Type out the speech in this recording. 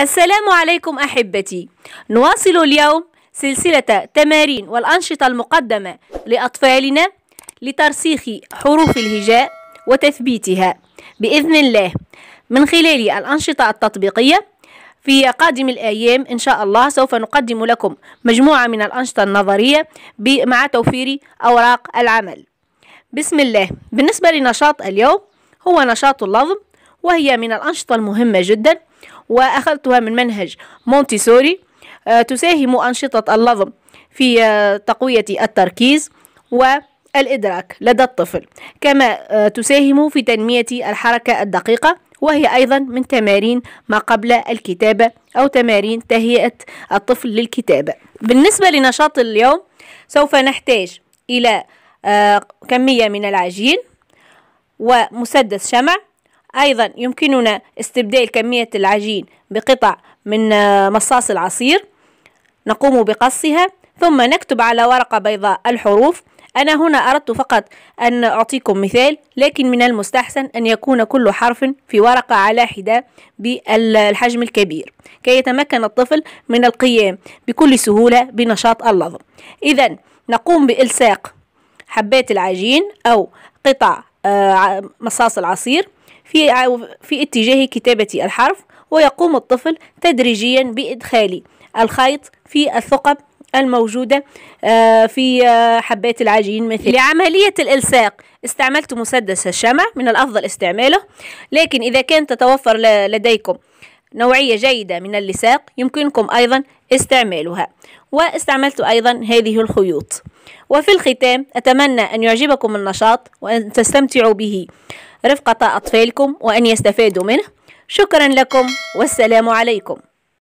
السلام عليكم أحبتي نواصل اليوم سلسلة تمارين والأنشطة المقدمة لأطفالنا لترسيخ حروف الهجاء وتثبيتها بإذن الله من خلال الأنشطة التطبيقية في قادم الأيام إن شاء الله سوف نقدم لكم مجموعة من الأنشطة النظرية مع توفير أوراق العمل بسم الله بالنسبة لنشاط اليوم هو نشاط اللظم وهي من الأنشطة المهمة جدا وأخذتها من منهج مونتيسوري آه، تساهم أنشطة اللظم في آه، تقوية التركيز والإدراك لدى الطفل كما آه، تساهم في تنمية الحركة الدقيقة وهي أيضا من تمارين ما قبل الكتابة أو تمارين تهيئة الطفل للكتابة بالنسبة لنشاط اليوم سوف نحتاج إلى كمية من العجين ومسدس شمع أيضا يمكننا استبدال كمية العجين بقطع من آه، مصاص العصير نقوم بقصها ثم نكتب على ورقة بيضاء الحروف أنا هنا أردت فقط أن أعطيكم مثال لكن من المستحسن أن يكون كل حرف في ورقة على حدة بالحجم الكبير كي يتمكن الطفل من القيام بكل سهولة بنشاط اللظم إذا نقوم بإلصاق حبات العجين أو قطع آه، مصاص العصير في, في اتجاه كتابة الحرف ويقوم الطفل تدريجيا بإدخال الخيط في الثقب الموجودة آه، في آه، حبات العجين مثل لعملية الإلصاق استعملت مسدس الشمع من الأفضل استعماله لكن إذا كان تتوفر لديكم نوعية جيدة من اللصاق يمكنكم أيضا استعمالها واستعملت أيضا هذه الخيوط وفي الختام أتمنى أن يعجبكم النشاط وأن تستمتعوا به رفقة أطفالكم وأن يستفادوا منه شكرا لكم والسلام عليكم